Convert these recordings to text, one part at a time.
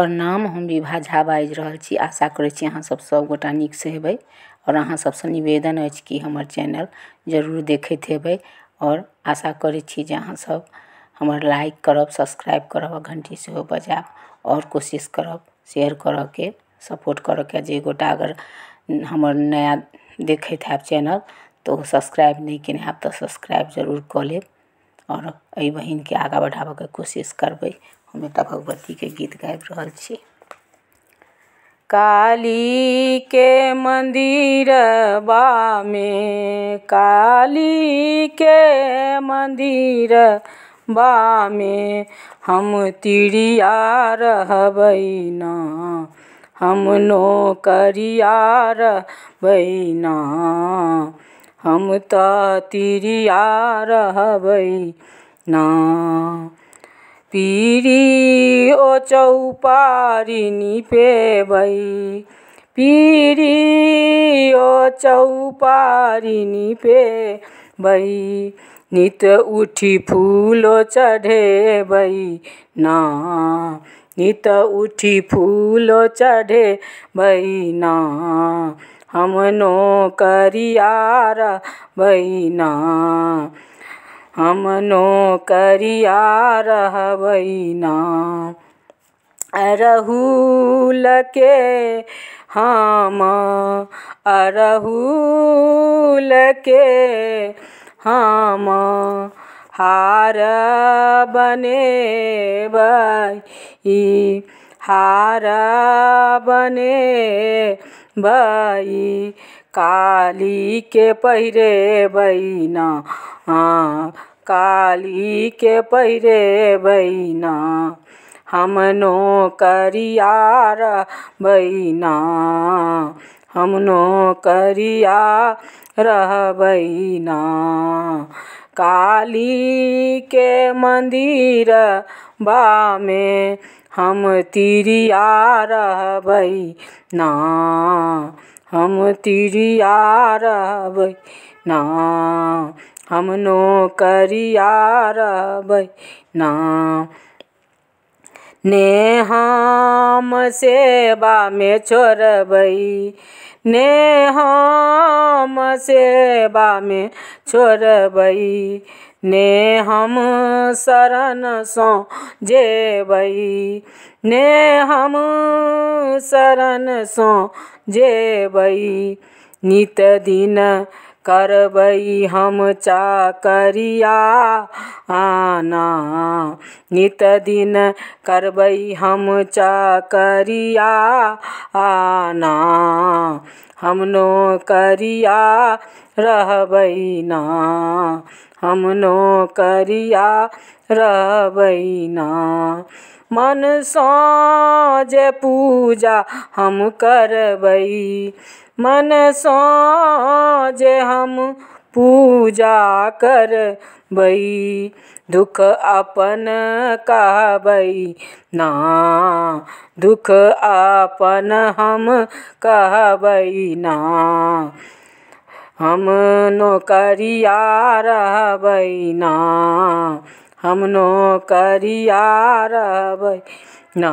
پرنام ہم ریبھا جھا باز رہ آشا کرے اب گوٹا نک سے ہوں اہاںس سے نونگ چینل ضرور دیکھے اور آشا کرائک کرب سبسکرائب کرو اٹھے بجائے اور کوشش کرب شیئر کر کے سپورٹ کرے کے جی گوٹ اگر ہمارے نیا دیکھ ہاپ چینل تو وہ سبسکرائب نہیں کینے ہائسکرائب ضرور کا ل اور ای بہن کے آگا بڑھا بے کے کوشش کرب ہم اتنا بگوتی کے گیت گائی رہی کے مندر با میے کال مندر با میں ہم تریا رہب نا ہم نو کریا رہ با हम तऽ तिरिया रहबै ना पीरी ओ चौपारी निपेबै पीरी ओ चौपारी निपेबै नित उठि फूलो चढ़ेबै ना नित उठि फूलो चढ़ेबै ना ہم کریا رہنا کریا رہے ارکے ہمار بنےبا یہ ہار بنے بئی کالی کے پہرے بنا کالی کے پہرے بنا ہم کریا رہ ہمیا کالی کے مندر با میں ہم تریا رہے نا ہم تریا رہے نا ہم نو کریا رہے نا ن ہم سےوا میں چوڑی نام سے با میں چورب ن ہم شرم سے جی نم شرم سے جی نت دن کرب ہم چا کریا آنا نت دن کربہ ہم چا کر آنا ہم کر ہم کریا رہا منس پوجا ہم کری منس پوجا کرب دکھ اپن کہا دکھ اپن کہ نا ہم کریا رہا ہم کریا رہی نہ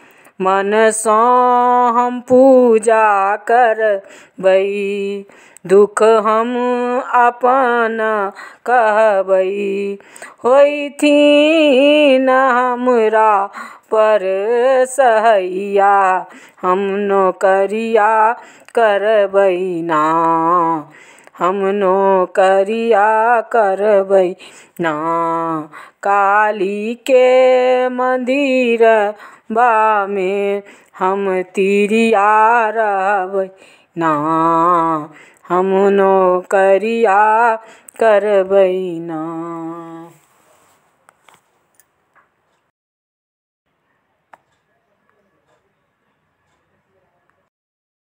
من سے ہم پوجا کر ہمارا پر سہیا ہم نو کریا کربنا ہمو کریا کربے نا کالی کے مندر با میں ہم تریا رہی نہ ہم کریا کرب نا